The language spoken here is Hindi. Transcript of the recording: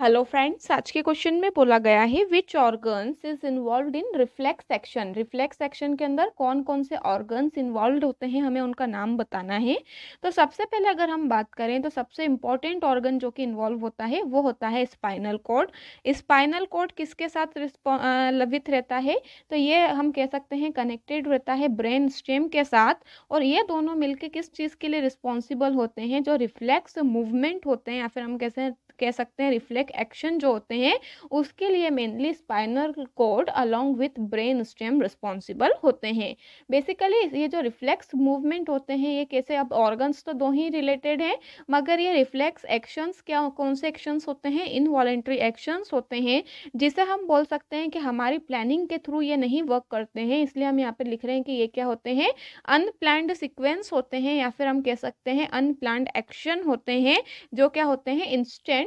हेलो फ्रेंड्स आज के क्वेश्चन में बोला गया है which organs is involve in reflex section reflex section के अंदर कौन कौन से ऑर्गन्स इन्वॉल्व होते हैं हमें उनका नाम बताना है तो सबसे पहले अगर हम बात करें तो सबसे इम्पॉर्टेंट ऑर्गन जो कि इन्वॉल्व होता है वो होता है स्पाइनल कोड स्पाइनल कोड किसके साथ लवित रहता है तो ये हम कह सकते हैं कनेक्टेड रहता है ब्रेन स्टेम के साथ और ये दोनों मिलकर किस चीज़ के लिए रिस्पॉन्सिबल होते हैं जो रिफ्लेक्स मूवमेंट होते हैं या फिर हम कहते हैं कह सकते हैं रिफ्लेक्ट एक्शन जो होते हैं उसके लिए mainly spinal cord along with brain stem responsible होते हैं बेसिकली ये जो रिफ्लेक्स मूवमेंट होते हैं ये कैसे अब ऑर्गन्स तो दो ही रिलेटेड हैं मगर ये रिफ्लेक्स एक्शंस क्या कौन से एक्शंस होते हैं इनवॉलेंट्री एक्शंस होते हैं जिसे हम बोल सकते हैं कि हमारी प्लानिंग के थ्रू ये नहीं वर्क करते हैं इसलिए हम यहाँ पर लिख रहे हैं कि ये क्या होते हैं अनप्लान्ड सिक्वेंस होते हैं या फिर हम कह सकते हैं अनप्लान्ड एक्शन होते हैं जो क्या होते हैं इंस्टेंट